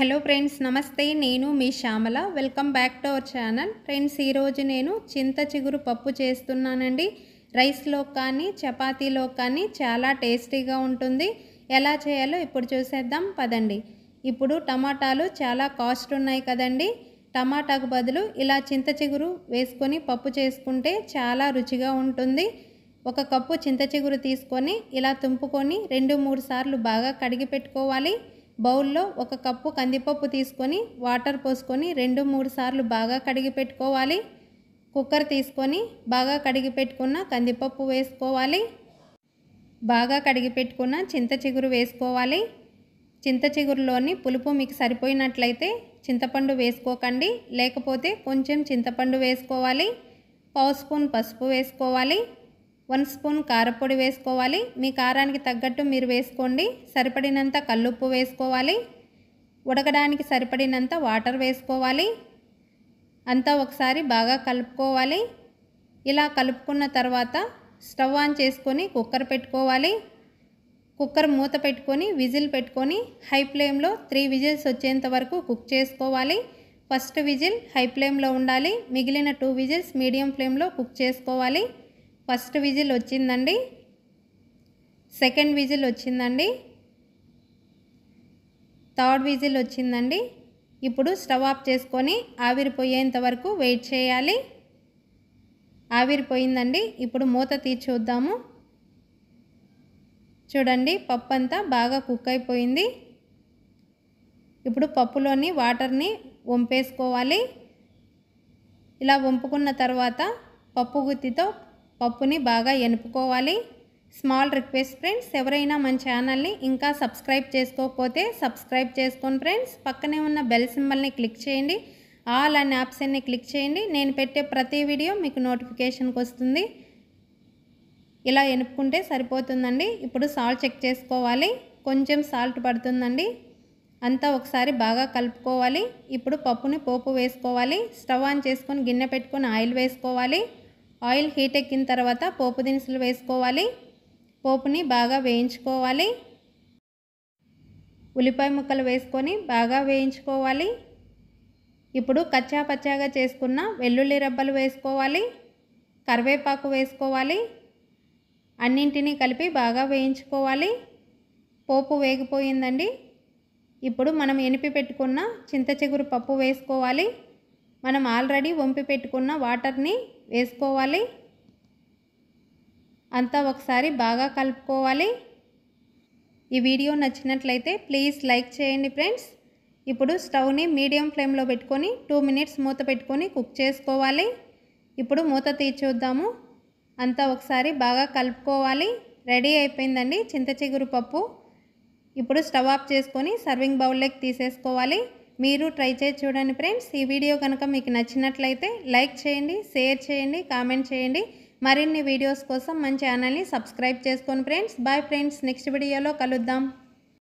hello friends నమస్తే నేను మీ Shyamala welcome back to our channel friends ఈరోజు నేను చింత చిగురు పప్పు చేస్తున్నానండి రైస్లో కానీ చపాతీలో కానీ చాలా టేస్టీగా ఉంటుంది ఎలా చేయాలో ఇప్పుడు చూసేద్దాం పదండి ఇప్పుడు టమాటాలు చాలా కాస్ట్ ఉన్నాయి కదండి టమాటాకు బదులు ఇలా చింత చిగురు వేసుకొని పప్పు చేసుకుంటే చాలా రుచిగా ఉంటుంది ఒక కప్పు చింత చిగురు తీసుకొని ఇలా తుంపుకొని రెండు మూడు సార్లు బాగా కడిగి పెట్టుకోవాలి బౌల్లో ఒక కప్పు కందిపప్పు తీసుకొని వాటర్ పోసుకొని రెండు మూడు సార్లు బాగా కడిగి పెట్టుకోవాలి కుక్కర్ తీసుకొని బాగా కడిగి పెట్టుకున్న కందిపప్పు వేసుకోవాలి బాగా కడిగి పెట్టుకున్న చింత చిగురు వేసుకోవాలి చింత చిగురులోని పులుపు మీకు సరిపోయినట్లయితే చింతపండు వేసుకోకండి లేకపోతే కొంచెం చింతపండు వేసుకోవాలి పావు స్పూన్ పసుపు వేసుకోవాలి వన్ స్పూన్ కారపొడి వేసుకోవాలి మీ కారానికి తగ్గట్టు మీరు వేసుకోండి సరిపడినంత కల్లుప్పు వేసుకోవాలి ఉడకడానికి సరిపడినంత వాటర్ వేసుకోవాలి అంతా ఒకసారి బాగా కలుపుకోవాలి ఇలా కలుపుకున్న తర్వాత స్టవ్ ఆన్ చేసుకొని కుక్కర్ పెట్టుకోవాలి కుక్కర్ మూత పెట్టుకొని విజిల్ పెట్టుకొని హై ఫ్లేమ్లో త్రీ విజిల్స్ వచ్చేంత వరకు కుక్ చేసుకోవాలి ఫస్ట్ విజిల్ హై ఫ్లేమ్లో ఉండాలి మిగిలిన టూ విజిల్స్ మీడియం ఫ్లేమ్లో కుక్ చేసుకోవాలి ఫస్ట్ విజిల్ వచ్చిందండి సెకండ్ విజిల్ వచ్చిందండి థర్డ్ విజిల్ వచ్చిందండి ఇప్పుడు స్టవ్ ఆఫ్ చేసుకొని ఆవిరిపోయేంత వరకు వెయిట్ చేయాలి ఆవిరిపోయిందండి ఇప్పుడు మూత తీర్చూద్దాము చూడండి పప్పు అంతా బాగా కుక్ అయిపోయింది ఇప్పుడు పప్పులోని వాటర్ని వంపేసుకోవాలి ఇలా వంపుకున్న తర్వాత పప్పు గుత్తితో పప్పుని బాగా ఎనుపుకోవాలి స్మాల్ రిక్వెస్ట్ ఫ్రెండ్స్ ఎవరైనా మన ఛానల్ని ఇంకా సబ్స్క్రైబ్ చేసుకోకపోతే సబ్స్క్రైబ్ చేసుకోండి ఫ్రెండ్స్ పక్కనే ఉన్న బెల్ సింబల్ని క్లిక్ చేయండి ఆల్ అనే ఆప్షన్ని క్లిక్ చేయండి నేను పెట్టే ప్రతి వీడియో మీకు నోటిఫికేషన్కి వస్తుంది ఇలా ఎనుపుకుంటే సరిపోతుందండి ఇప్పుడు సాల్ట్ చెక్ చేసుకోవాలి కొంచెం సాల్ట్ పడుతుందండి అంతా ఒకసారి బాగా కలుపుకోవాలి ఇప్పుడు పప్పుని పోపు వేసుకోవాలి స్టవ్ ఆన్ చేసుకొని గిన్నె పెట్టుకొని ఆయిల్ వేసుకోవాలి ఆయిల్ హీట్ ఎక్కిన తర్వాత పోపు దినుసులు వేసుకోవాలి పోపుని బాగా వేయించుకోవాలి ఉల్లిపాయ ముక్కలు వేసుకొని బాగా వేయించుకోవాలి ఇప్పుడు కచ్చా పచ్చాగా చేసుకున్న వెల్లుల్లి రబ్బలు వేసుకోవాలి కరివేపాకు వేసుకోవాలి అన్నింటినీ కలిపి బాగా వేయించుకోవాలి పోపు వేగిపోయిందండి ఇప్పుడు మనం ఎనిపి పెట్టుకున్న చింత చిగురు పప్పు వేసుకోవాలి మనం ఆల్రెడీ వంపి పెట్టుకున్న వాటర్ని వేసుకోవాలి అంతా ఒకసారి బాగా కలుపుకోవాలి ఈ వీడియో నచ్చినట్లయితే ప్లీజ్ లైక్ చేయండి ఫ్రెండ్స్ ఇప్పుడు స్టవ్ని మీడియం ఫ్లేమ్లో పెట్టుకొని టూ మినిట్స్ మూత పెట్టుకొని కుక్ చేసుకోవాలి ఇప్పుడు మూత తీర్చుద్దాము అంతా ఒకసారి బాగా కలుపుకోవాలి రెడీ అయిపోయిందండి చింత పప్పు ఇప్పుడు స్టవ్ ఆఫ్ చేసుకొని సర్వింగ్ బౌల్లోకి తీసేసుకోవాలి మీరు ట్రై చేసి చూడండి ఫ్రెండ్స్ ఈ వీడియో కనుక మీకు నచ్చినట్లయితే లైక్ చేయండి షేర్ చేయండి కామెంట్ చేయండి మరిన్ని వీడియోస్ కోసం మన ఛానల్ని సబ్స్క్రైబ్ చేసుకోండి ఫ్రెండ్స్ బాయ్ ఫ్రెండ్స్ నెక్స్ట్ వీడియోలో కలుద్దాం